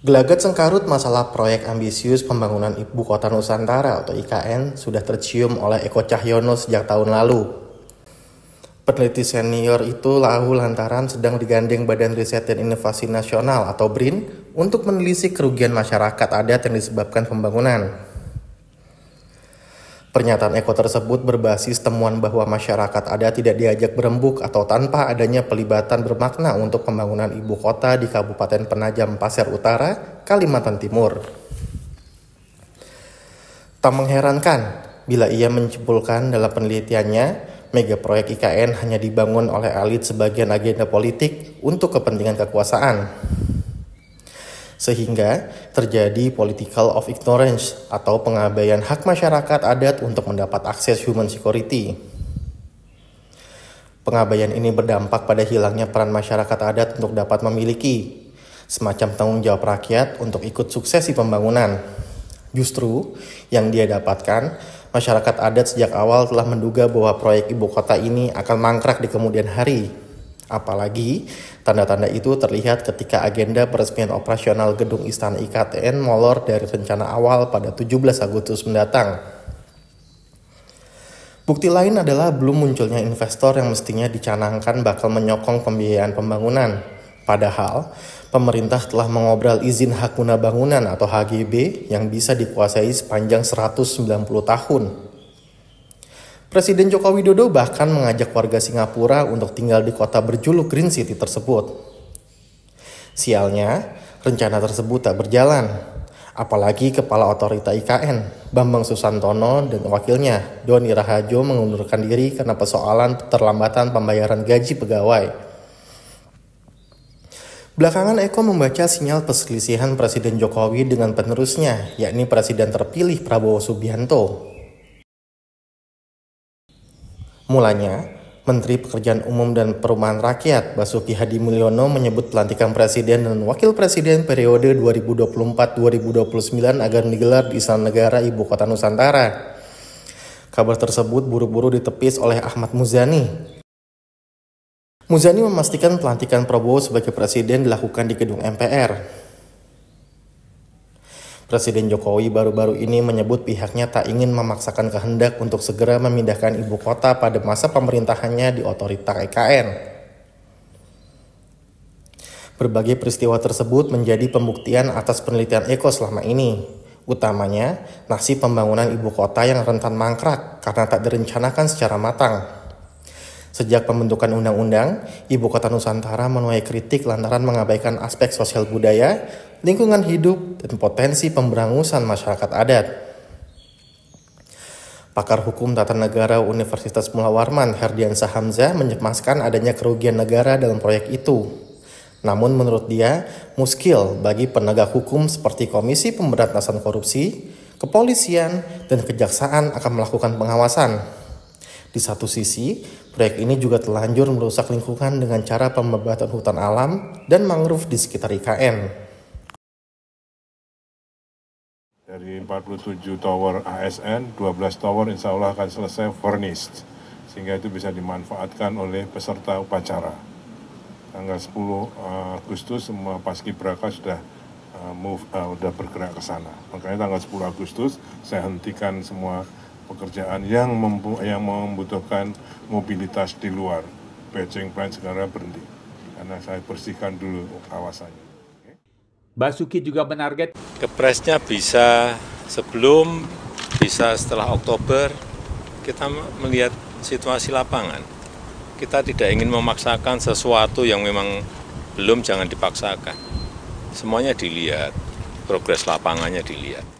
Gelagat sengkarut masalah proyek ambisius pembangunan Ibu Kota Nusantara atau IKN sudah tercium oleh Eko Cahyono sejak tahun lalu. Peneliti senior itu lahu lantaran sedang digandeng Badan Riset dan Inovasi Nasional atau BRIN untuk menelisik kerugian masyarakat adat yang disebabkan pembangunan. Pernyataan Eko tersebut berbasis temuan bahwa masyarakat ada tidak diajak berembuk atau tanpa adanya pelibatan bermakna untuk pembangunan ibu kota di Kabupaten Penajam Pasir Utara, Kalimantan Timur. Tak mengherankan bila ia menyimpulkan dalam penelitiannya, mega proyek IKN hanya dibangun oleh elit sebagian agenda politik untuk kepentingan kekuasaan sehingga terjadi political of ignorance atau pengabaian hak masyarakat adat untuk mendapat akses human security. Pengabaian ini berdampak pada hilangnya peran masyarakat adat untuk dapat memiliki semacam tanggung jawab rakyat untuk ikut suksesi pembangunan. Justru yang dia dapatkan, masyarakat adat sejak awal telah menduga bahwa proyek ibu kota ini akan mangkrak di kemudian hari Apalagi tanda-tanda itu terlihat ketika agenda peresmian operasional gedung Istana IKTN molor dari rencana awal pada 17 Agustus mendatang. Bukti lain adalah belum munculnya investor yang mestinya dicanangkan bakal menyokong pembiayaan pembangunan. Padahal, pemerintah telah mengobrol izin hak guna bangunan atau HGB yang bisa dikuasai sepanjang 190 tahun. Presiden Joko Widodo bahkan mengajak warga Singapura untuk tinggal di kota berjuluk Green City tersebut. Sialnya, rencana tersebut tak berjalan. Apalagi Kepala Otorita IKN, Bambang Susantono dan wakilnya, Doni Rahajo mengundurkan diri karena persoalan terlambatan pembayaran gaji pegawai. Belakangan Eko membaca sinyal perselisihan Presiden Jokowi dengan penerusnya, yakni Presiden terpilih Prabowo Subianto Mulanya, Menteri Pekerjaan Umum dan Perumahan Rakyat Basuki Hadi Mulyono menyebut pelantikan Presiden dan Wakil Presiden periode 2024-2029 agar digelar di Istana Negara Ibu Kota Nusantara. Kabar tersebut buru-buru ditepis oleh Ahmad Muzani. Muzani memastikan pelantikan Prabowo sebagai presiden dilakukan di gedung MPR. Presiden Jokowi baru-baru ini menyebut pihaknya tak ingin memaksakan kehendak untuk segera memindahkan ibu kota pada masa pemerintahannya di otorita EKN. Berbagai peristiwa tersebut menjadi pembuktian atas penelitian Eko selama ini, utamanya nasib pembangunan ibu kota yang rentan mangkrak karena tak direncanakan secara matang. Sejak pembentukan undang-undang, Ibu Kota Nusantara menuai kritik lantaran mengabaikan aspek sosial budaya, lingkungan hidup, dan potensi pemberangusan masyarakat adat. Pakar Hukum Tata Negara Universitas Mula Warman Herdian Hamzah menyemaskan adanya kerugian negara dalam proyek itu. Namun menurut dia, muskil bagi penegak hukum seperti Komisi Pemberantasan Korupsi, kepolisian, dan kejaksaan akan melakukan pengawasan. Di satu sisi, proyek ini juga telanjur merusak lingkungan dengan cara pembebatan hutan alam dan mangrove di sekitar IKN. 47 tower ASN, 12 tower insya Allah akan selesai furnished, sehingga itu bisa dimanfaatkan oleh peserta upacara. Tanggal 10 eh, Agustus semua paskibraka sudah eh, move, uh, sudah bergerak ke sana. Makanya tanggal 10 Agustus saya hentikan semua pekerjaan yang yang membutuhkan mobilitas di luar. Beijing Plan segera berhenti karena saya bersihkan dulu kawasannya. Basuki juga menarget kepresnya bisa sebelum bisa setelah Oktober kita melihat situasi lapangan. Kita tidak ingin memaksakan sesuatu yang memang belum jangan dipaksakan. Semuanya dilihat, progres lapangannya dilihat.